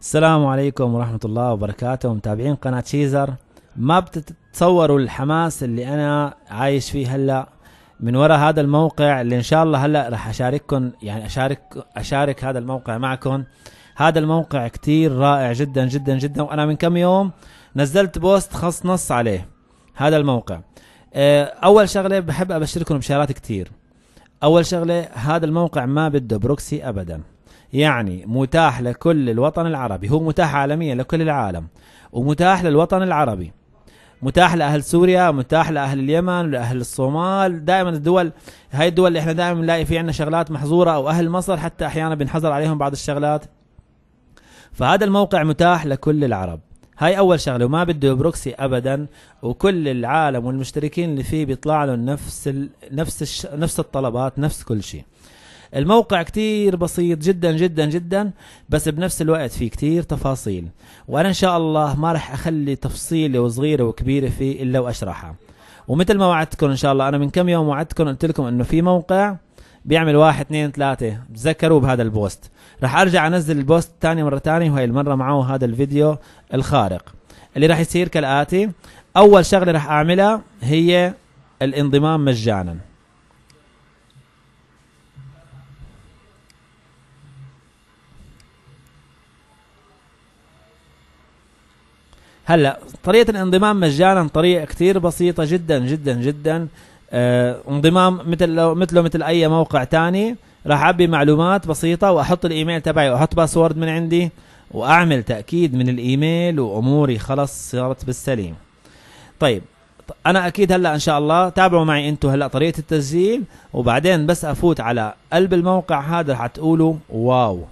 السلام عليكم ورحمة الله وبركاته متابعين قناة شيزر ما بتتصوروا الحماس اللي أنا عايش فيه هلأ من وراء هذا الموقع اللي إن شاء الله هلأ راح أشارككم يعني أشارك أشارك هذا الموقع معكم هذا الموقع كتير رائع جدا جدا جدا وأنا من كم يوم نزلت بوست خاص نص عليه هذا الموقع آه، أول شغلة بحب أبشركم بشارات كتير أول شغلة هذا الموقع ما بده بروكسي أبداً يعني متاح لكل الوطن العربي هو متاح عالميا لكل العالم ومتاح للوطن العربي متاح لاهل سوريا متاح لاهل اليمن لاهل الصومال دائما الدول هاي الدول اللي احنا دائما نلاقي في عندنا شغلات محظوره او اهل مصر حتى احيانا بنحظر عليهم بعض الشغلات فهذا الموقع متاح لكل العرب هاي اول شغله وما بده بروكسي ابدا وكل العالم والمشتركين اللي فيه بيطلع لهم نفس ال... نفس الش... نفس الطلبات نفس كل شيء الموقع كتير بسيط جدا جدا جدا بس بنفس الوقت فيه كتير تفاصيل وانا ان شاء الله ما رح اخلي تفصيله وصغيره وكبيره فيه الا واشرحها ومثل ما وعدتكم ان شاء الله انا من كم يوم وعدتكم قلت لكم انه في موقع بيعمل واحد اثنين ثلاثة تذكروا بهذا البوست رح ارجع انزل البوست تاني مرة تانية وهي المرة معه هذا الفيديو الخارق اللي رح يصير كالاتي اول شغلة رح اعملها هي الانضمام مجانا هلا طريقه الانضمام مجانا طريقه كثير بسيطه جدا جدا جدا آه انضمام مثل لو مثله مثل اي موقع تاني راح اعبي معلومات بسيطه واحط الايميل تبعي واحط باسورد من عندي واعمل تاكيد من الايميل واموري خلص صارت بالسليم طيب انا اكيد هلا ان شاء الله تابعوا معي انتم هلا طريقه التسجيل وبعدين بس افوت على قلب الموقع هذا رح تقولوا واو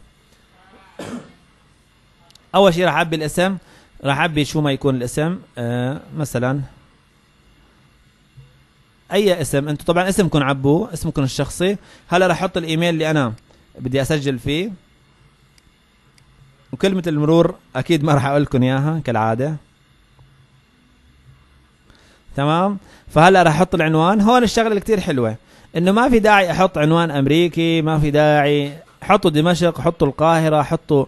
اول شيء رح اعبي الاسم راح أعبي شو ما يكون الاسم آه مثلا أي اسم انتم طبعا اسمكم عبوه اسمكم الشخصي هلا راح أحط الإيميل اللي أنا بدي أسجل فيه وكلمة المرور أكيد ما راح أقول لكم إياها كالعادة تمام فهلا راح احط العنوان هون الشغله اللي حلوه انه ما في داعي احط عنوان امريكي ما في داعي حطوا دمشق حطوا القاهره حطوا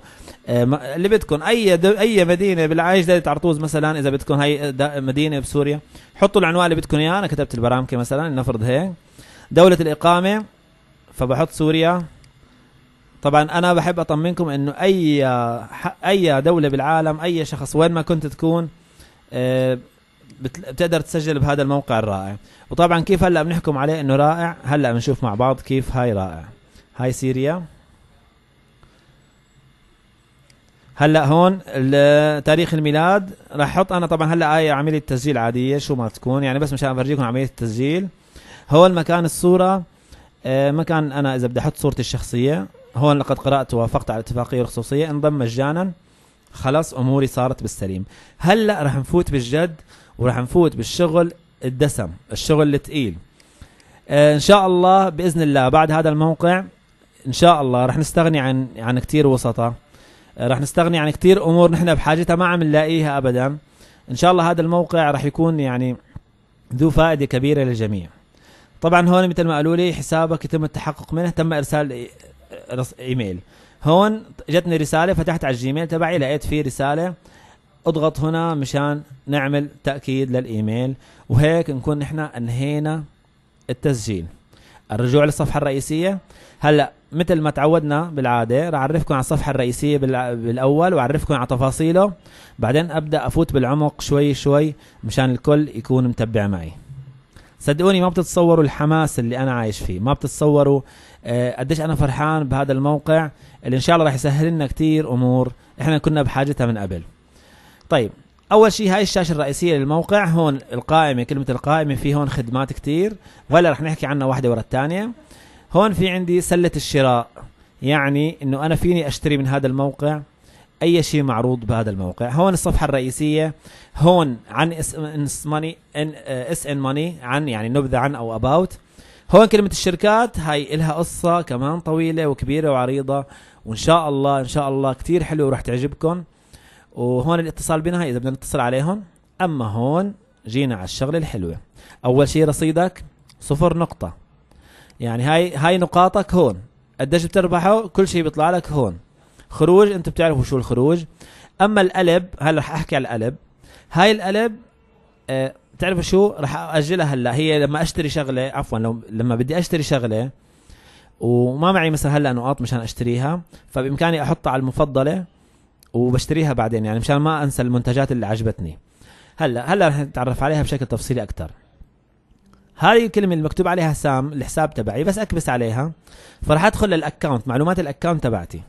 آه، اللي بدكم اي اي مدينه بالعايش دايره عرطوز مثلا اذا بدكم هي آه، مدينه بسوريا حطوا العنوان اللي بدكم اياه انا كتبت البرامكه مثلا لنفرض هيك دوله الاقامه فبحط سوريا طبعا انا بحب اطمنكم انه اي آه، اي دوله بالعالم اي شخص وين ما كنت تكون بتقدر تسجل بهذا الموقع الرائع وطبعا كيف هلا بنحكم عليه انه رائع هلا بنشوف مع بعض كيف هاي رائع هاي سوريا هلا هون تاريخ الميلاد راح احط انا طبعا هلا هاي عمليه تسجيل عاديه شو ما تكون يعني بس مشان افرجيكم عمليه التسجيل هون مكان الصوره آه، مكان انا اذا بدي احط صورتي الشخصيه هون لقد قرات ووافقت على اتفاقيه الخصوصيه انضم مجانا خلص اموري صارت بالسليم هلا راح نفوت بالجد وراح نفوت بالشغل الدسم الشغل الثقيل آه، ان شاء الله باذن الله بعد هذا الموقع ان شاء الله راح نستغني عن عن كثير وسطاء رح نستغني عن كتير امور نحن بحاجتها ما عم نلاقيها ابدا ان شاء الله هذا الموقع رح يكون يعني ذو فائده كبيره للجميع طبعا هون مثل ما قالوا لي حسابك يتم التحقق منه تم ارسال ايميل هون جتني رساله فتحت على الجيميل تبعي لقيت فيه رساله اضغط هنا مشان نعمل تاكيد للايميل وهيك نكون نحن انهينا التسجيل الرجوع للصفحه الرئيسيه هلا مثل ما تعودنا بالعاده رح اعرفكم على الصفحه الرئيسيه بالاول واعرفكم على تفاصيله بعدين ابدا افوت بالعمق شوي شوي مشان الكل يكون متبع معي صدقوني ما بتتصوروا الحماس اللي انا عايش فيه ما بتتصوروا آه، قديش انا فرحان بهذا الموقع اللي ان شاء الله رح يسهل لنا كثير امور احنا كنا بحاجتها من قبل طيب اول شيء هاي الشاشه الرئيسيه للموقع هون القائمه كلمه القائمه في هون خدمات كتير ولا رح نحكي عنها واحده ورا الثانيه هون في عندي سلة الشراء يعني انه انا فيني اشتري من هذا الموقع اي شيء معروض بهذا الموقع هون الصفحه الرئيسيه هون عن اس ماني ان اس ان ماني عن يعني نبذه عن او اباوت هون كلمه الشركات هاي إلها قصه كمان طويله وكبيره وعريضه وان شاء الله ان شاء الله كتير حلو ورح تعجبكم وهون الاتصال بنا هاي اذا بدنا نتصل عليهم اما هون جينا على الشغله الحلوه اول شيء رصيدك صفر نقطه يعني هاي هاي نقاطك هون قديش بتربحه كل شيء بيطلع لك هون خروج انتم بتعرفوا شو الخروج اما القلب هلا رح احكي على القلب هاي القلب أه بتعرفوا شو رح اجلها هلا هي لما اشتري شغله عفوا لو لما بدي اشتري شغله وما معي مثلا هلا نقاط مشان اشتريها فبامكاني احطها على المفضله وبشتريها بعدين يعني مشان ما انسى المنتجات اللي عجبتني هلا هلا رح نتعرف عليها بشكل تفصيلي اكثر هاي الكلمة اللي مكتوب عليها سام الحساب تبعي بس اكبس عليها فراح ادخل للاكونت معلومات الاكونت تبعتي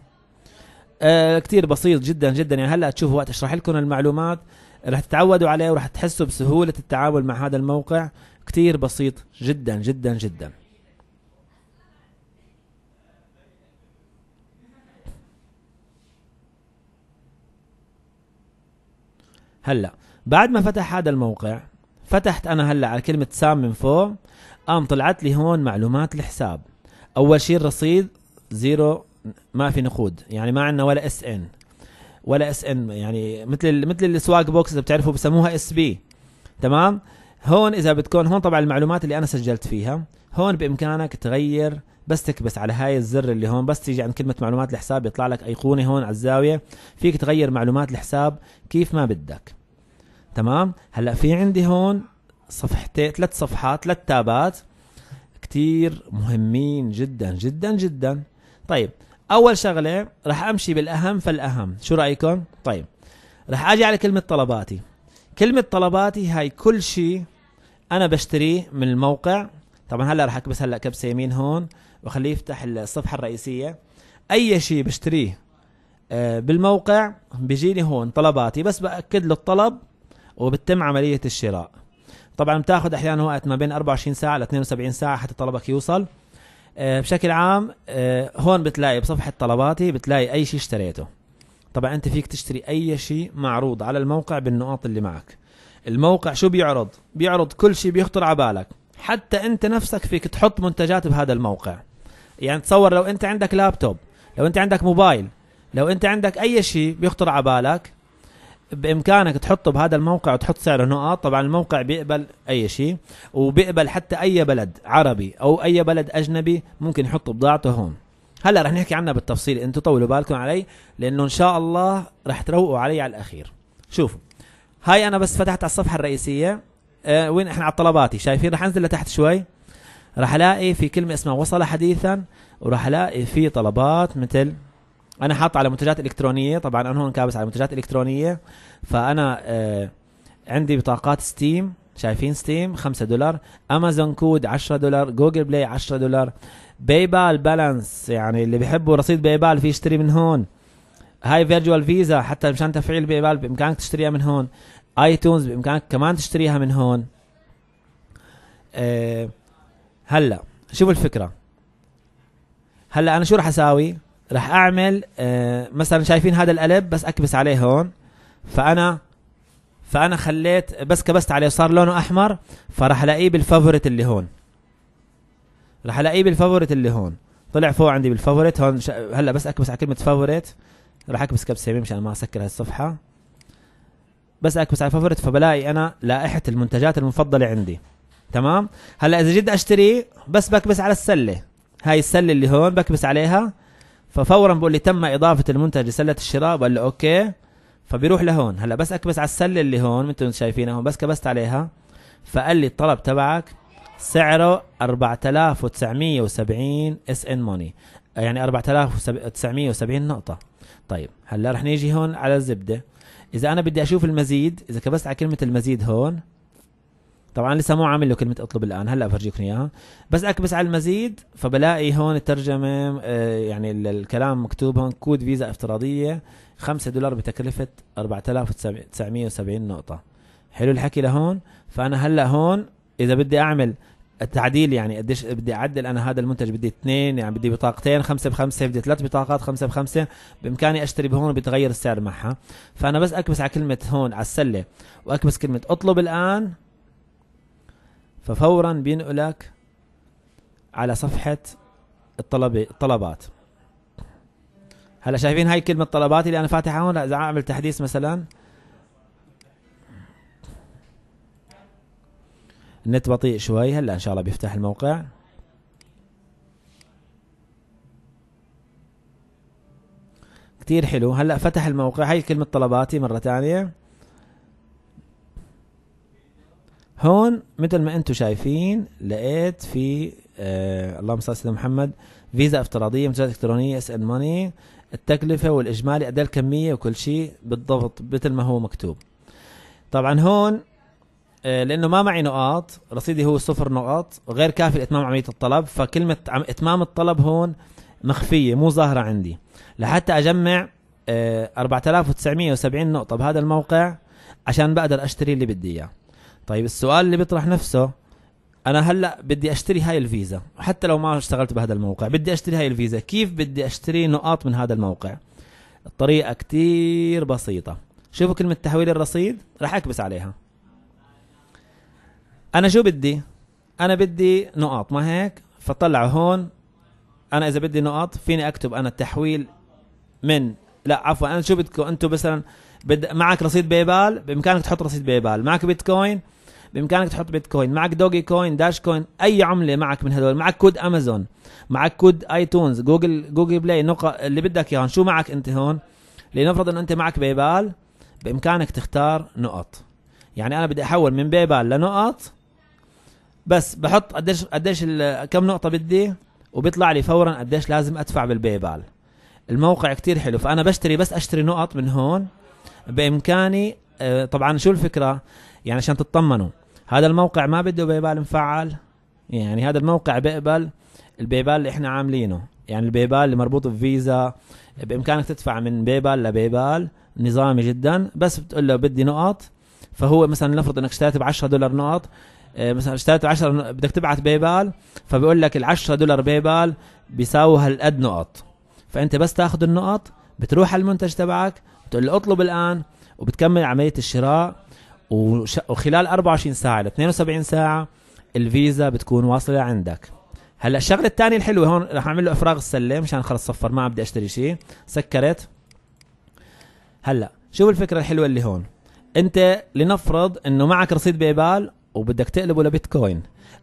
أه كتير بسيط جدا جدا يعني هلا تشوفوا وقت اشرح لكم المعلومات رح تتعودوا عليه ورح تحسوا بسهولة التعامل مع هذا الموقع كتير بسيط جدا جدا جدا هلا بعد ما فتح هذا الموقع فتحت انا هلا على كلمه سام من فوق قام طلعت لي هون معلومات الحساب اول شيء الرصيد زيرو ما في نقود يعني ما عندنا ولا اس ان ولا اس ان يعني مثل مثل السواق بوكس اذا بتعرفوا بسموها اس بي تمام هون اذا بدكم هون طبعا المعلومات اللي انا سجلت فيها هون بامكانك تغير بس تكبس على هاي الزر اللي هون بس تيجي عند كلمه معلومات الحساب يطلع لك ايقونه هون على الزاويه فيك تغير معلومات الحساب كيف ما بدك تمام هلا في عندي هون صفحتين ثلاث صفحات ثلاث تابات كتير مهمين جدا جدا جدا طيب اول شغله راح امشي بالاهم فالاهم شو رايكم طيب راح اجي على كلمه طلباتي كلمه طلباتي هاي كل شيء انا بشتريه من الموقع طبعا هلا راح اكبس هلا كبسه يمين هون وخليه يفتح الصفحه الرئيسيه اي شيء بشتريه آه، بالموقع بيجيني هون طلباتي بس باكد له الطلب وبتتم عملية الشراء طبعا بتاخذ احيانا وقت ما بين 24 ساعة ل 72 ساعة حتى طلبك يوصل آه، بشكل عام آه، هون بتلاقي بصفحة طلباتي بتلاقي أي شيء اشتريته طبعا أنت فيك تشتري أي شيء معروض على الموقع بالنقاط اللي معك الموقع شو بيعرض بيعرض كل شيء بيخطر على بالك حتى أنت نفسك فيك تحط منتجات بهذا الموقع يعني تصور لو أنت عندك لابتوب لو أنت عندك موبايل لو أنت عندك أي شيء بيخطر على بالك بامكانك تحطه بهذا الموقع وتحط سعره نقاط طبعا الموقع بيقبل اي شيء وبيقبل حتى اي بلد عربي او اي بلد اجنبي ممكن يحط بضاعته هون هلا رح نحكي عنها بالتفصيل انتم طولوا بالكم علي لانه ان شاء الله رح تروقوا علي على الاخير شوفوا هاي انا بس فتحت على الصفحه الرئيسيه أه وين احنا على طلباتي شايفين رح انزل لتحت شوي رح الاقي في كلمه اسمها وصل حديثا ورح الاقي في طلبات مثل انا حاط على منتجات الكترونيه طبعا انا هون كابس على منتجات الكترونيه فانا آه عندي بطاقات ستيم شايفين ستيم 5 دولار امازون كود 10 دولار جوجل بلاي 10 دولار باي بال بالانس يعني اللي بيحبوا رصيد باي بال في يشتري من هون هاي فيرجوال فيزا حتى مشان تفعيل باي بال بامكانك تشتريها من هون اي تونز بامكانك كمان تشتريها من هون أه هلا شوفوا الفكره هلا انا شو راح اساوي راح اعمل آه، مثلا شايفين هذا القلب بس اكبس عليه هون فانا فانا خليت بس كبست عليه صار لونه احمر فراح الاقيه بالفافوريت اللي هون راح الاقيه بالفافوريت اللي هون طلع فوق عندي بالفافوريت هون شا... هلا بس اكبس على كلمه فافوريت راح اكبس كبسه يمين مشان ما اسكر هالصفحه بس اكبس على فافوريت فبلاقي انا لائحه المنتجات المفضله عندي تمام هلا اذا جد اشتري بس بكبس على السله هاي السله اللي هون بكبس عليها ففورا بقول لي تم اضافه المنتج لسله الشراء بقول له اوكي فبيروح لهون هلا بس اكبس على السله اللي هون انتم شايفينها هون بس كبست عليها فقال لي الطلب تبعك سعره 4970 اس ان موني يعني 4970 نقطه طيب هلا رح نيجي هون على الزبده اذا انا بدي اشوف المزيد اذا كبست على كلمه المزيد هون طبعا لسه مو عامل له كلمه اطلب الان هلا بفرجيكم اياها بس اكبس على المزيد فبلاقي هون الترجمه آه، يعني الكلام مكتوب هون كود فيزا افتراضيه 5 دولار بتكلفه 4970 نقطه حلو الحكي لهون فانا هلا هون اذا بدي اعمل التعديل يعني قديش بدي اعدل انا هذا المنتج بدي اثنين يعني بدي بطاقتين خمسه بخمسه بدي ثلاث بطاقات خمسه بخمسه بامكاني اشتري بهون بتغير السعر معها فانا بس اكبس على كلمه هون على السله واكبس كلمه اطلب الان ففورا بينقلك على صفحة الطلبة الطلبات هلا شايفين هاي كلمة طلبات اللي أنا فاتحها هون إذا أعمل تحديث مثلا النت بطيء شوي هلا إن شاء الله بيفتح الموقع كتير حلو هلا فتح الموقع هاي كلمة طلباتي مرة ثانية هون مثل ما انتم شايفين لقيت في آه اللهم صل على سيدنا محمد فيزا افتراضيه منتجات الكترونيه اس ان ماني التكلفه والاجمالي قد إيه الكميه وكل شيء بالضبط مثل ما هو مكتوب طبعا هون آه لانه ما معي نقاط رصيدي هو صفر نقاط وغير كافي لاتمام عمليه الطلب فكلمه عم اتمام الطلب هون مخفيه مو ظاهره عندي لحتى اجمع آه 4970 نقطه بهذا الموقع عشان بقدر اشتري اللي بدي اياه طيب السؤال اللي بيطرح نفسه انا هلا بدي اشتري هاي الفيزا حتى لو ما اشتغلت بهذا الموقع بدي اشتري هاي الفيزا كيف بدي اشتري نقاط من هذا الموقع الطريقه كتير بسيطه شوفوا كلمه تحويل الرصيد راح اكبس عليها انا شو بدي انا بدي نقاط ما هيك فطلعوا هون انا اذا بدي نقاط فيني اكتب انا التحويل من لا عفوا انا شو بدكم انتم مثلا بد... معك رصيد بيبال بامكانك تحط رصيد بيبال معك بيتكوين بامكانك تحط بيتكوين معك دوجي كوين داش كوين اي عمله معك من هدول معك كود امازون معك كود ايتونز جوجل جوجل بلاي نق اللي بدك اياهم شو معك انت هون لنفرض انه انت معك بيبال بامكانك تختار نقط يعني انا بدي احول من بيبال لنقط بس بحط قديش قديش كم نقطه بدي وبيطلع لي فورا قديش لازم ادفع بالبيبال الموقع كتير حلو فانا بشتري بس اشتري نقط من هون بامكاني آه، طبعا شو الفكره يعني عشان تطمنوا هذا الموقع ما بده بيبال مفعل يعني هذا الموقع بيقبل البيبال اللي احنا عاملينه يعني البيبال اللي مربوط بفيزا بامكانك تدفع من بيبال لبيبال نظامي جدا بس بتقول له بدي نقط فهو مثلا نفرض انك اشتريت ب 10 دولار نقط آه، مثلا اشتريت 10 بدك تبعت بيبال فبيقول لك ال 10 دولار بيبال بيساووا هالقد نقط فانت بس تاخذ النقط بتروح على المنتج تبعك بتقول له اطلب الان وبتكمل عمليه الشراء وخلال 24 ساعه ل 72 ساعه الفيزا بتكون واصله عندك هلا الشغله الثانيه الحلوه هون رح اعمل له افراغ السله مشان خلص صفر ما بدي اشتري شيء سكرت هلا شوف الفكره الحلوه اللي هون انت لنفرض انه معك رصيد بايبال وبدك تقلبه لبيتكوين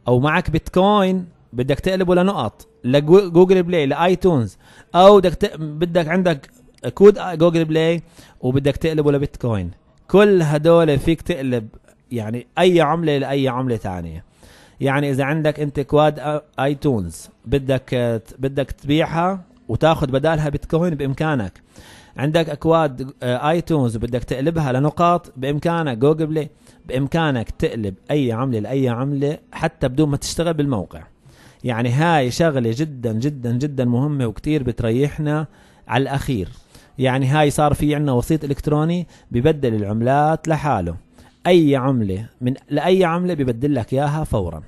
او معك بيتكوين بدك تقلبه لنقط لجوجل بلاي لايتونز او بدك بدك عندك كود جوجل بلاي وبدك تقلبه لبيتكوين كل هدول فيك تقلب يعني اي عمله لاي عمله ثانيه يعني اذا عندك انت كواد ايتونز بدك بدك تبيعها وتاخذ بدالها بيتكوين بامكانك عندك اكواد ايتونز وبدك تقلبها لنقاط بامكانك جوجل بلاي بامكانك تقلب اي عمله لاي عمله حتى بدون ما تشتغل بالموقع يعني هاي شغله جدا جدا جدا مهمه وكتير بتريحنا على الاخير يعني هاي صار في عندنا وسيط الكتروني ببدل العملات لحاله اي عمله من لاي عمله ببدل لك اياها فورا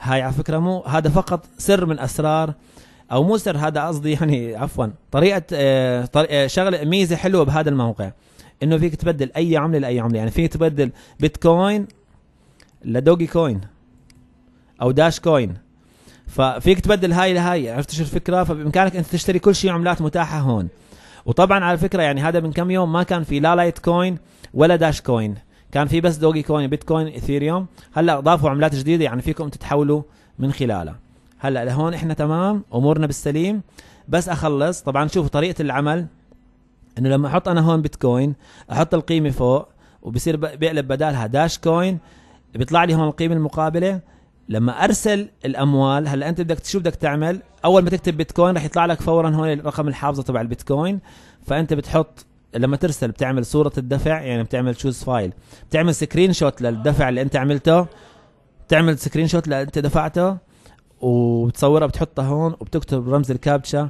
هاي على فكره مو هذا فقط سر من اسرار او مو سر هذا قصدي يعني عفوا طريقه آه، طريق آه، شغله ميزه حلوه بهذا الموقع انه فيك تبدل اي عمله لاي عمله يعني فيك تبدل بيتكوين لدوجي كوين او داش كوين ففيك تبدل هاي لهاي عرفت شو الفكره فبامكانك انت تشتري كل شيء عملات متاحه هون وطبعا على فكره يعني هذا من كم يوم ما كان في لا لايت كوين ولا داش كوين كان في بس دوجي كوين بيتكوين اثيريوم هلا اضافوا عملات جديده يعني فيكم تتحولوا من خلالها هلا لهون احنا تمام امورنا بالسليم بس اخلص طبعا شوفوا طريقه العمل انه لما احط انا هون بيتكوين احط القيمه فوق وبصير بقلب بدالها داش كوين بيطلع لي هون القيمه المقابله لما ارسل الاموال هلا انت بدك شو بدك تعمل اول ما تكتب بيتكوين رح يطلع لك فورا هون رقم الحافظه تبع البيتكوين فانت بتحط لما ترسل بتعمل صوره الدفع يعني بتعمل شوز فايل بتعمل سكرين شوت للدفع اللي انت عملته بتعمل سكرين شوت اللي انت دفعته وبتصورها بتحطها هون وبتكتب رمز الكابتشا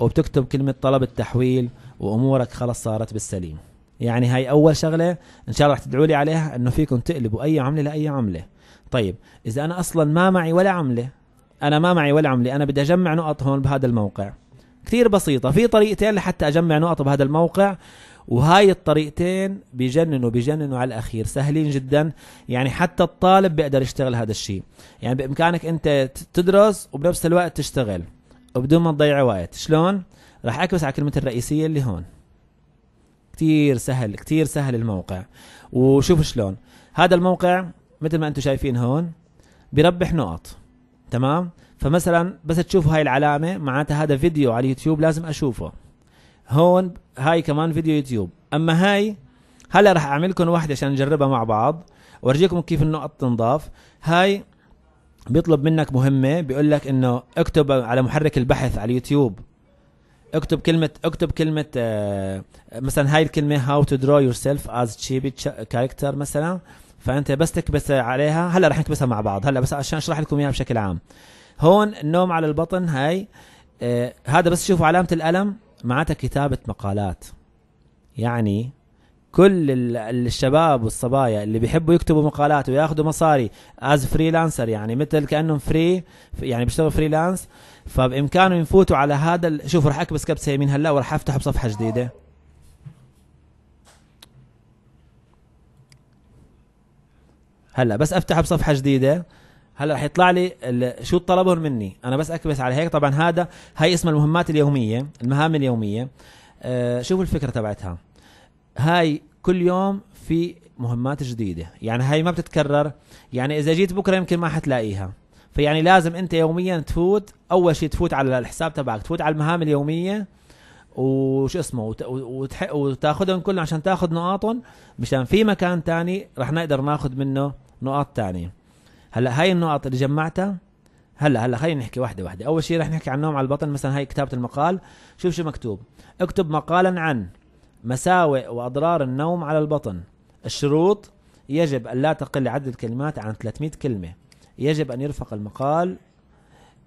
وبتكتب كلمه طلب التحويل وامورك خلص صارت بالسليم يعني هاي اول شغله ان شاء الله رح تدعوا لي عليها انه فيكم تقلبوا اي عمله لاي عمله طيب اذا انا اصلا ما معي ولا عمله انا ما معي ولا عمله انا بدي اجمع نقط هون بهذا الموقع كثير بسيطة في طريقتين لحتى أجمع نقط بهذا الموقع وهاي الطريقتين بجننوا بجننوا على الأخير سهلين جدا يعني حتى الطالب بيقدر يشتغل هذا الشيء يعني بإمكانك أنت تدرس وبنفس الوقت تشتغل وبدون ما تضيع وقت شلون؟ راح أكبس على كلمة الرئيسية اللي هون كثير سهل كثير سهل الموقع وشوف شلون هذا الموقع مثل ما انتم شايفين هون بربح نقط تمام فمثلا بس تشوفوا هاي العلامه معناتها هذا فيديو على اليوتيوب لازم اشوفه هون هاي كمان فيديو يوتيوب اما هاي هلا رح اعمل لكم واحده عشان نجربها مع بعض وارجيكم كيف النقط تنضاف هاي بيطلب منك مهمه بيقول لك انه اكتب على محرك البحث على اليوتيوب اكتب كلمة اكتب كلمة آه مثلا هاي الكلمة how to draw yourself as cheap character مثلا فانت بس تكبس عليها هلا رح نكبسها مع بعض هلا بس عشان اشرح لكم اياها بشكل عام هون النوم على البطن هاي آه هذا بس شوفوا علامه الالم معناتها كتابه مقالات يعني كل الشباب والصبايا اللي بيحبوا يكتبوا مقالات وياخذوا مصاري از فريلانسر يعني مثل كانهم فري يعني بيشتغلوا فريلانس فبامكانهم يفوتوا على هذا شوفوا رح اكبس كبسه يمين هلا ورح افتحه بصفحه جديده هلا بس افتح بصفحه جديده هلا رح يطلع لي شو طلبهم مني انا بس اكبس على هيك طبعا هذا هاي اسمها المهمات اليوميه المهام اليوميه أه شوفوا الفكره تبعتها هاي كل يوم في مهمات جديده يعني هاي ما بتتكرر يعني اذا جيت بكره يمكن ما حتلاقيها فيعني لازم انت يوميا تفوت اول شيء تفوت على الحساب تبعك تفوت على المهام اليوميه وشو اسمه وتح... وتاخذهم كلهم عشان تاخذ نقاطهم مشان في مكان تاني رح نقدر ناخذ منه نقاط تانية هلا هاي النقط اللي جمعتها هلا هلا خلينا نحكي واحدة واحدة أول شيء رح نحكي عن النوم على البطن مثلا هاي كتابة المقال شوف شو مكتوب اكتب مقالا عن مساوئ وأضرار النوم على البطن الشروط يجب أن لا تقل عدد الكلمات عن 300 كلمة يجب أن يرفق المقال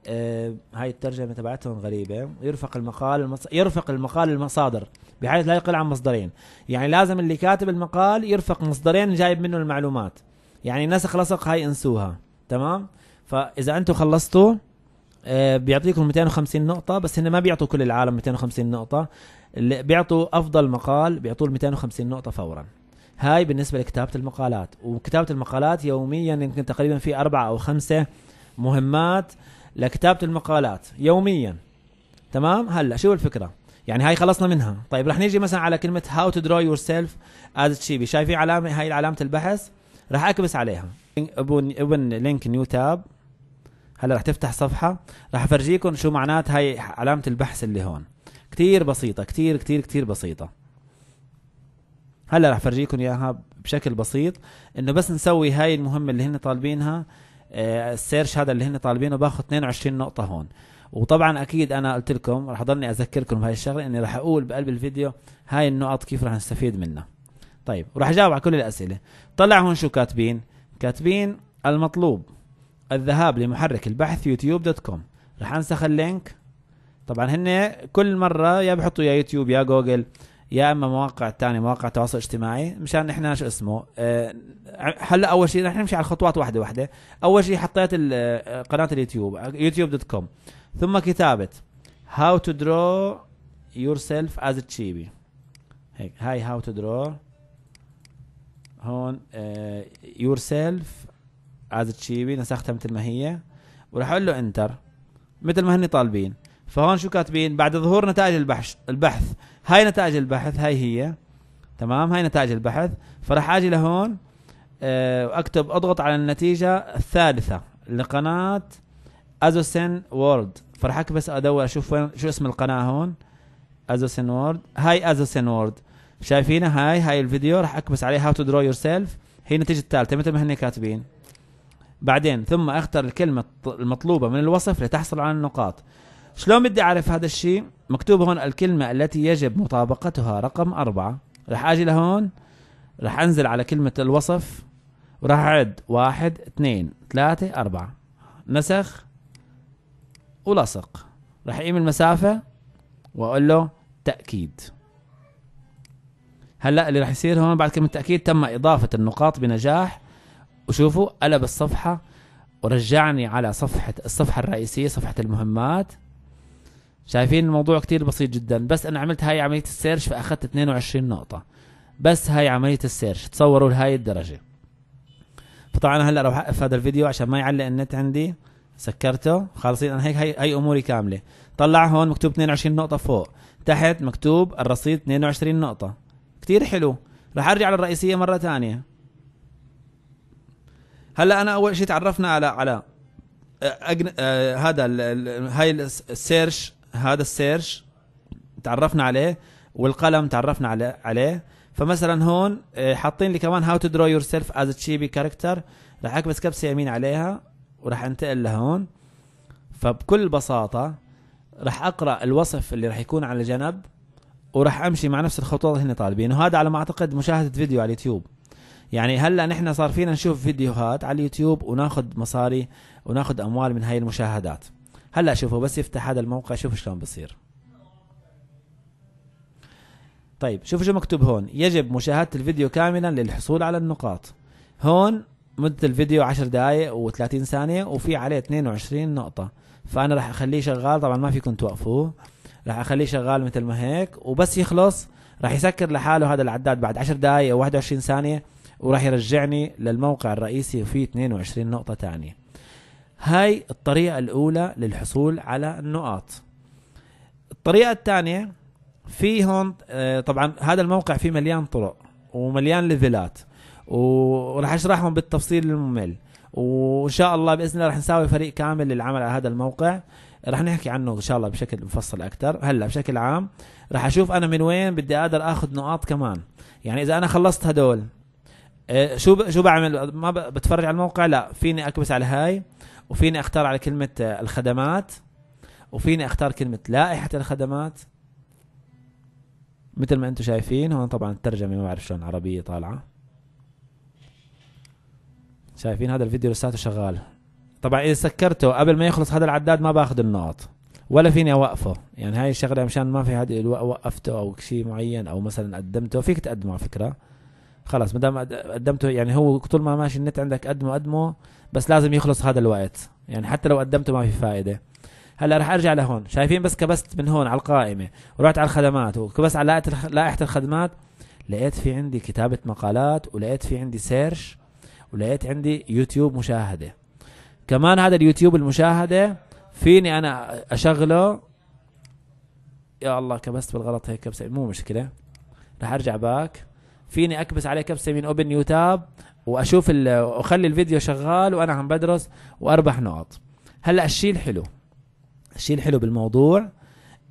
آه هاي الترجمة تبعتهم غريبة يرفق المقال المص... يرفق المقال المصادر بحيث لا يقل عن مصدرين يعني لازم اللي كاتب المقال يرفق مصدرين جايب منه المعلومات يعني الناس خلصت هاي انسوها تمام فاذا انتم خلصتوا آه، بيعطيكم 250 نقطة بس هن ما بيعطوا كل العالم 250 نقطة اللي بيعطوا أفضل مقال بيعطوه ال 250 نقطة فورا هاي بالنسبة لكتابة المقالات وكتابة المقالات يوميا يمكن تقريبا في أربعة أو خمسة مهمات لكتابة المقالات يوميا تمام هلا شو الفكرة يعني هاي خلصنا منها طيب رح نيجي مثلا على كلمة how to draw yourself as a شايفين علامة هاي علامة البحث راح اكبس عليها ابن ابن لينك نيو تاب هلا راح تفتح صفحه راح افرجيكم شو معنات هاي علامه البحث اللي هون كتير بسيطه كتير كتير كتير بسيطه هلا راح افرجيكم اياها بشكل بسيط انه بس نسوي هاي المهمه اللي هن طالبينها آه، السيرش هذا اللي هن طالبينه باخذ 22 نقطه هون وطبعا اكيد انا قلت لكم رح اضلني اذكركم بهاي الشغله اني رح اقول بقلب الفيديو هاي النقط كيف رح نستفيد منها طيب وراح اجاوب على كل الاسئله طلع هون شو كاتبين كاتبين المطلوب الذهاب لمحرك البحث يوتيوب دوت كوم راح انسخ اللينك طبعا هن كل مره يا بحطوا يا يوتيوب يا جوجل يا اما مواقع تانية مواقع تواصل اجتماعي مشان احنا شو اسمه أه هلا اول شيء رح نمشي على الخطوات واحده واحده اول شيء حطيت آه، قناه اليوتيوب يوتيوب دوت كوم ثم كتابه هاو تو درو يور سيلف از تشيبي هيك هاي هاو تو درو هون يور سيلف از تشيبي نسختها مثل ما هي وراح اقول له انتر مثل ما هن طالبين فهون شو كاتبين بعد ظهور نتائج البحث البحث هاي نتائج البحث هاي هي تمام هاي نتائج البحث فراح اجي لهون آه، واكتب اضغط على النتيجه الثالثه لقناه ازوسن وورد فراح اكبس ادور اشوف وين شو اسم القناه هون ازوسن وورد هاي ازوسن وورد شايفينها هاي هاي الفيديو راح اكبس عليه هاو تو درو يور سيلف هي النتيجه الثالثه مثل ما هن كاتبين بعدين ثم اختر الكلمه المطلوبه من الوصف لتحصل على النقاط شلون بدي اعرف هذا الشيء مكتوب هون الكلمه التي يجب مطابقتها رقم أربعة راح اجي لهون راح انزل على كلمه الوصف وراح اعد واحد اثنين ثلاثة أربعة نسخ ولصق راح يقيم المسافة وأقول له تأكيد هلا اللي راح يصير هون بعد كلمه تاكيد تم اضافه النقاط بنجاح وشوفوا قلب الصفحه ورجعني على صفحه الصفحه الرئيسيه صفحه المهمات شايفين الموضوع كتير بسيط جدا بس انا عملت هاي عمليه السيرش فاخذت 22 نقطه بس هاي عمليه السيرش تصوروا لهاي الدرجه فطبعا هلا رح اوقف هذا الفيديو عشان ما يعلق النت عندي سكرته خالصين انا هيك هاي, هي اموري كامله طلع هون مكتوب 22 نقطه فوق تحت مكتوب الرصيد 22 نقطه كتير حلو رح ارجع للرئيسيه مره ثانيه هلا انا اول شيء تعرفنا على على أجن... آه هذا ال... هاي السيرش هذا السيرش تعرفنا عليه والقلم تعرفنا على... عليه فمثلا هون آه، حاطين لي كمان هاو تو درو يور سيلف از تشيبي كاركتر راح اكبس كبسه يمين عليها وراح انتقل لهون فبكل بساطه راح اقرا الوصف اللي راح يكون على جنب وراح امشي مع نفس الخطوات اللي هن طالبين وهذا على ما اعتقد مشاهده فيديو على اليوتيوب يعني هلا نحن صار فينا نشوف فيديوهات على اليوتيوب وناخذ مصاري وناخذ اموال من هاي المشاهدات هلا شوفوا بس يفتح هذا الموقع شوفوا شلون بصير طيب شوفوا شو مكتوب هون يجب مشاهده الفيديو كاملا للحصول على النقاط هون مدة الفيديو 10 دقائق و30 ثانية وفي عليه 22 نقطة فأنا راح أخليه شغال طبعا ما فيكم توقفوه راح اخليه شغال مثل ما هيك وبس يخلص راح يسكر لحاله هذا العداد بعد 10 دقائق او 21 ثانيه وراح يرجعني للموقع الرئيسي وفيه 22 نقطه ثانيه هاي الطريقه الاولى للحصول على النقاط الطريقه الثانيه في هون آه، طبعا هذا الموقع فيه مليان طرق ومليان ليفلات وراح اشرحهم بالتفصيل الممل وان شاء الله باذن الله راح نساوي فريق كامل للعمل على هذا الموقع راح نحكي عنه ان شاء الله بشكل مفصل اكثر هلا بشكل عام راح اشوف انا من وين بدي اقدر اخذ نقاط كمان يعني اذا انا خلصت هدول آه، شو شو بعمل ما بتفرج على الموقع لا فيني اكبس على هاي وفيني اختار على كلمه آه، الخدمات وفيني اختار كلمه لائحه الخدمات مثل ما انتم شايفين هون طبعا الترجمه ما بعرف شلون عربيه طالعه شايفين هذا الفيديو لساته شغال طبعا اذا سكرته قبل ما يخلص هذا العداد ما باخذ النقط ولا فيني اوقفه يعني هاي الشغله مشان ما في حد وقفته او شيء معين او مثلا قدمته فيك تقدمه على فكره خلاص ما دام قدمته يعني هو طول ما ماشي النت عندك قدمه قدمه بس لازم يخلص هذا الوقت يعني حتى لو قدمته ما في فائده هلا رح ارجع لهون شايفين بس كبست من هون على القائمه ورحت على الخدمات وكبست على لائحه الخدمات لقيت في عندي كتابه مقالات ولقيت في عندي سيرش ولقيت عندي يوتيوب مشاهده كمان هذا اليوتيوب المشاهده فيني انا اشغله يا الله كبست بالغلط هيك كبسه مو مشكله رح ارجع باك فيني اكبس عليه كبسه من اوبن نيو تاب واشوف واخلي الفيديو شغال وانا عم بدرس واربح نقط هلا الشيء الحلو الشيء الحلو بالموضوع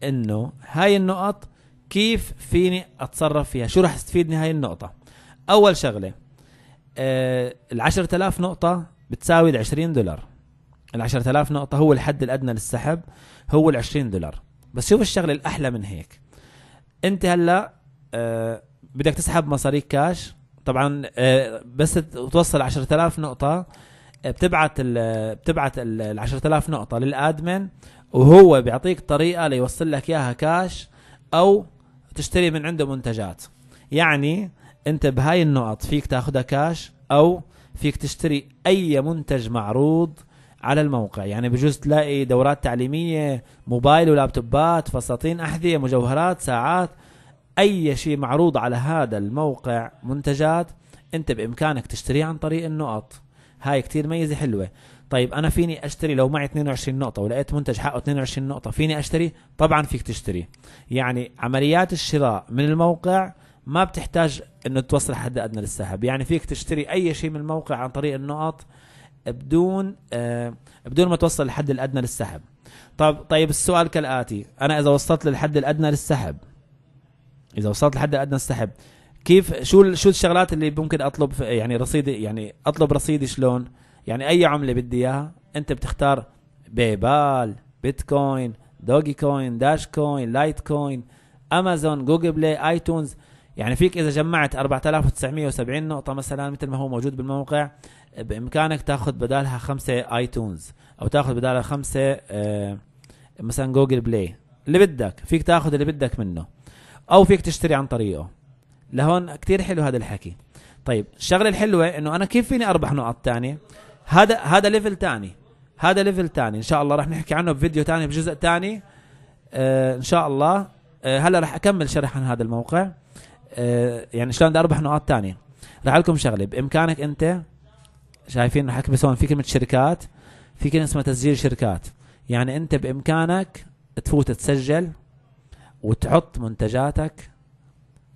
انه هاي النقط كيف فيني اتصرف فيها شو رح تفيدني هاي النقطه اول شغله آه ال 10000 نقطه بتساوي ال 20 دولار ال 10000 نقطة هو الحد الأدنى للسحب هو ال 20 دولار بس شوف الشغلة الأحلى من هيك أنت هلا آه بدك تسحب مصاريك كاش طبعا آه بس توصل 10000 نقطة بتبعت آه، الـ بتبعت ال 10000 نقطة للأدمن وهو بيعطيك طريقة ليوصل لك إياها كاش أو تشتري من عنده منتجات يعني أنت بهاي النقط فيك تاخذها كاش أو فيك تشتري أي منتج معروض على الموقع يعني بجوز تلاقي دورات تعليمية موبايل ولابتوبات فساتين أحذية مجوهرات ساعات أي شيء معروض على هذا الموقع منتجات أنت بإمكانك تشتريه عن طريق النقط هاي كتير ميزة حلوة طيب أنا فيني أشتري لو معي 22 نقطة ولقيت منتج حقه 22 نقطة فيني أشتري طبعا فيك تشتري يعني عمليات الشراء من الموقع ما بتحتاج انه توصل حد ادنى للسحب يعني فيك تشتري اي شيء من الموقع عن طريق النقط بدون آه، بدون ما توصل للحد الادنى للسحب طب طيب السؤال كالاتي انا اذا وصلت للحد الادنى للسحب اذا وصلت للحد الادنى للسحب كيف شو شو الشغلات اللي ممكن اطلب يعني رصيدي يعني اطلب رصيدي شلون يعني اي عمله بدي اياها انت بتختار بيبال بيتكوين دوجي كوين داش كوين لايت كوين امازون جوجل بلاي ايتونز يعني فيك اذا جمعت 4970 نقطة مثلا مثل ما هو موجود بالموقع بامكانك تاخذ بدالها خمسة ايتونز او تاخذ بدالها خمسة آه، مثلا جوجل بلاي اللي بدك فيك تاخذ اللي بدك منه او فيك تشتري عن طريقه لهون كتير حلو هذا الحكي طيب الشغلة الحلوة انه انا كيف فيني اربح نقط تانية هذا هذا ليفل تاني هذا ليفل تاني ان شاء الله رح نحكي عنه بفيديو تاني بجزء تاني آه ان شاء الله آه هلا رح اكمل شرح عن هذا الموقع آه، يعني شلون بدي اربح نقاط ثانيه رح لكم شغله بامكانك انت شايفين راح اكبس هون في كلمه شركات في كلمه اسمها تسجيل شركات يعني انت بامكانك تفوت تسجل وتحط منتجاتك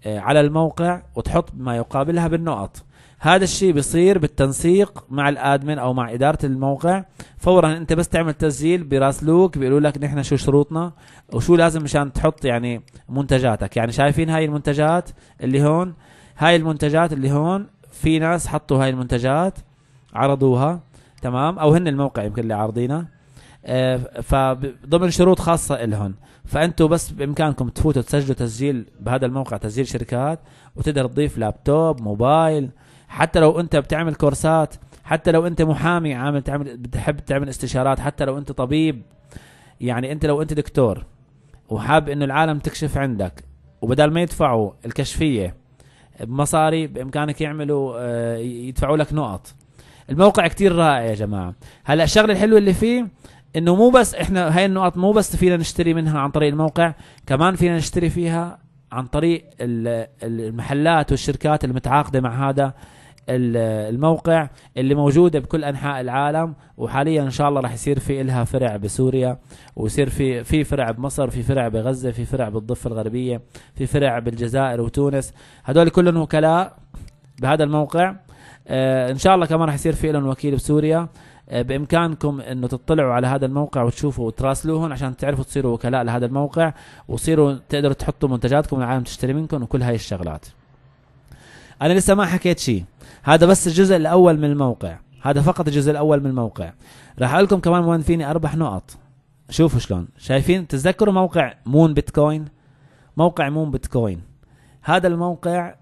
آه، على الموقع وتحط ما يقابلها بالنقط هذا الشيء بيصير بالتنسيق مع الادمن او مع اداره الموقع فورا انت بس تعمل تسجيل براسلوك بيقولوا لك نحن شو شروطنا وشو لازم مشان تحط يعني منتجاتك يعني شايفين هاي المنتجات اللي هون هاي المنتجات اللي هون في ناس حطوا هاي المنتجات عرضوها تمام او هن الموقع يمكن اللي عارضينها آه، فضمن شروط خاصة إلهم فأنتوا بس بإمكانكم تفوتوا تسجلوا تسجيل بهذا الموقع تسجيل شركات وتقدر تضيف لابتوب موبايل حتى لو انت بتعمل كورسات حتى لو انت محامي عامل تعمل بتحب تعمل استشارات حتى لو انت طبيب يعني انت لو انت دكتور وحاب انه العالم تكشف عندك وبدل ما يدفعوا الكشفيه بمصاري بامكانك يعملوا آه، يدفعوا لك نقط الموقع كتير رائع يا جماعه هلا الشغله الحلوه اللي فيه انه مو بس احنا هاي النقط مو بس فينا نشتري منها عن طريق الموقع كمان فينا نشتري فيها عن طريق المحلات والشركات المتعاقده مع هذا الموقع اللي موجوده بكل انحاء العالم وحاليا ان شاء الله راح يصير في لها فرع بسوريا ويصير في في فرع بمصر في فرع بغزه في فرع بالضفه الغربيه في فرع بالجزائر وتونس هذول كلهم وكلاء بهذا الموقع آه، ان شاء الله كمان راح يصير في لهم وكيل بسوريا آه، بامكانكم انه تطلعوا على هذا الموقع وتشوفوا وتراسلوهم عشان تعرفوا تصيروا وكلاء لهذا الموقع وتصيروا تقدروا تحطوا منتجاتكم والعالم تشتري منكم وكل هاي الشغلات انا لسه ما حكيت شيء هذا بس الجزء الاول من الموقع هذا فقط الجزء الاول من الموقع راح اقول لكم كمان وين فيني اربح نقط شوفوا شلون شايفين تتذكروا موقع مون بيتكوين موقع مون بيتكوين هذا الموقع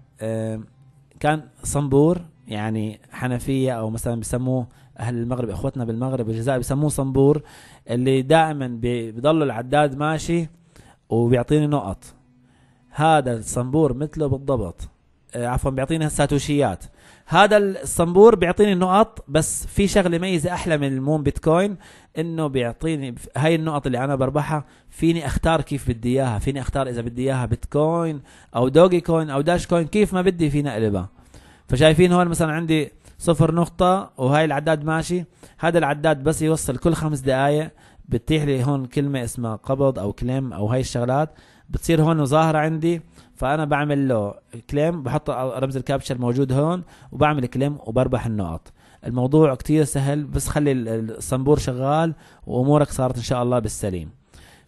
كان صنبور يعني حنفيه او مثلا بسموه اهل المغرب اخوتنا بالمغرب الجزائر بسموه صنبور اللي دائما بضل العداد ماشي وبيعطيني نقط هذا الصنبور مثله بالضبط آه، عفوا بيعطينا ساتوشيات هذا الصنبور بيعطيني نقط بس في شغله ميزه احلى من المون بيتكوين انه بيعطيني هاي النقط اللي انا بربحها فيني اختار كيف بدي اياها فيني اختار اذا بدي اياها بيتكوين او دوجي كوين او داش كوين كيف ما بدي فيني اقلبها فشايفين هون مثلا عندي صفر نقطة وهاي العداد ماشي هذا العداد بس يوصل كل خمس دقايق بتيح لي هون كلمة اسمها قبض او كليم او هاي الشغلات بتصير هون ظاهرة عندي فانا بعمل له كليم بحط رمز الكابشر موجود هون وبعمل كليم وبربح النقط الموضوع كتير سهل بس خلي الصنبور شغال وامورك صارت ان شاء الله بالسليم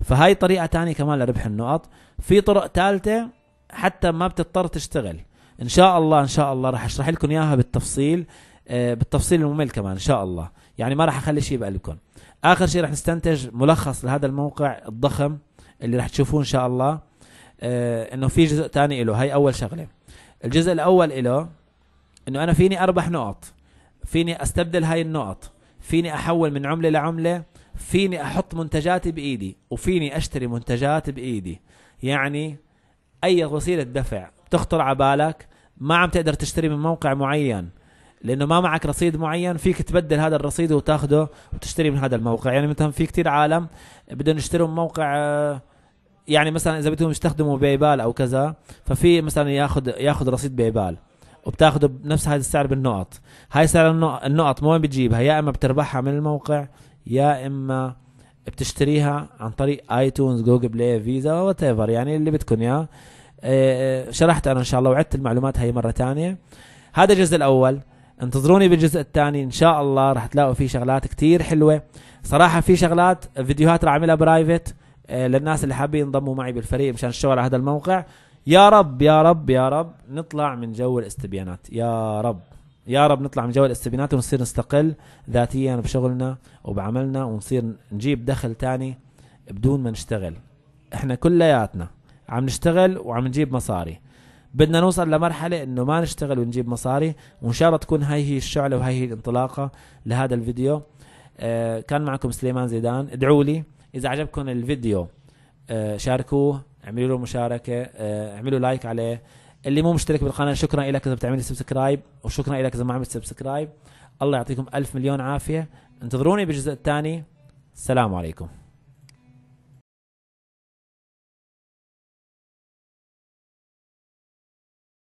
فهاي طريقة تانية كمان لربح النقط في طرق ثالثة حتى ما بتضطر تشتغل ان شاء الله ان شاء الله راح اشرح لكم اياها بالتفصيل آه، بالتفصيل الممل كمان ان شاء الله يعني ما راح اخلي شيء بقلبكم اخر شيء راح نستنتج ملخص لهذا الموقع الضخم اللي راح تشوفوه ان شاء الله آه، انه في جزء تاني له هاي اول شغله الجزء الاول له انه انا فيني اربح نقط فيني استبدل هاي النقط فيني احول من عمله لعمله فيني احط منتجاتي بايدي وفيني اشتري منتجات بايدي يعني اي وسيله دفع بتخطر على بالك ما عم تقدر تشتري من موقع معين لانه ما معك رصيد معين فيك تبدل هذا الرصيد وتاخده وتشتري من هذا الموقع يعني مثلا في كتير عالم بدهم يشتروا من موقع آه يعني مثلا اذا بدهم يستخدموا بايبال او كذا ففي مثلا ياخذ ياخذ رصيد بايبال وبتاخذه بنفس هذا السعر بالنقط هاي سعر النقط من وين بتجيبها يا اما بتربحها من الموقع يا اما بتشتريها عن طريق ايتونز جوجل بلاي فيزا وات يعني اللي بدكم اياه آه، شرحت انا ان شاء الله وعدت المعلومات هي مره تانية هذا الجزء الاول انتظروني بالجزء الثاني ان شاء الله رح تلاقوا فيه شغلات كتير حلوه صراحه في شغلات فيديوهات رح اعملها برايفت آه، للناس اللي حابين ينضموا معي بالفريق مشان الشغل على هذا الموقع يا رب يا رب يا رب نطلع من جو الاستبيانات يا رب يا رب نطلع من جو الاستبيانات ونصير نستقل ذاتيا بشغلنا وبعملنا ونصير نجيب دخل تاني بدون ما نشتغل احنا كلياتنا عم نشتغل وعم نجيب مصاري بدنا نوصل لمرحلة انه ما نشتغل ونجيب مصاري وان شاء الله تكون هاي هي الشعلة وهاي هي الانطلاقة لهذا الفيديو آه، كان معكم سليمان زيدان ادعوا لي اذا عجبكم الفيديو آه، شاركوه اعملوا له مشاركه آه، اعملوا لايك عليه اللي مو مشترك بالقناه شكرا لك اذا بتعمل سبسكرايب وشكرا لك اذا ما عملت سبسكرايب الله يعطيكم الف مليون عافيه انتظروني بالجزء الثاني السلام عليكم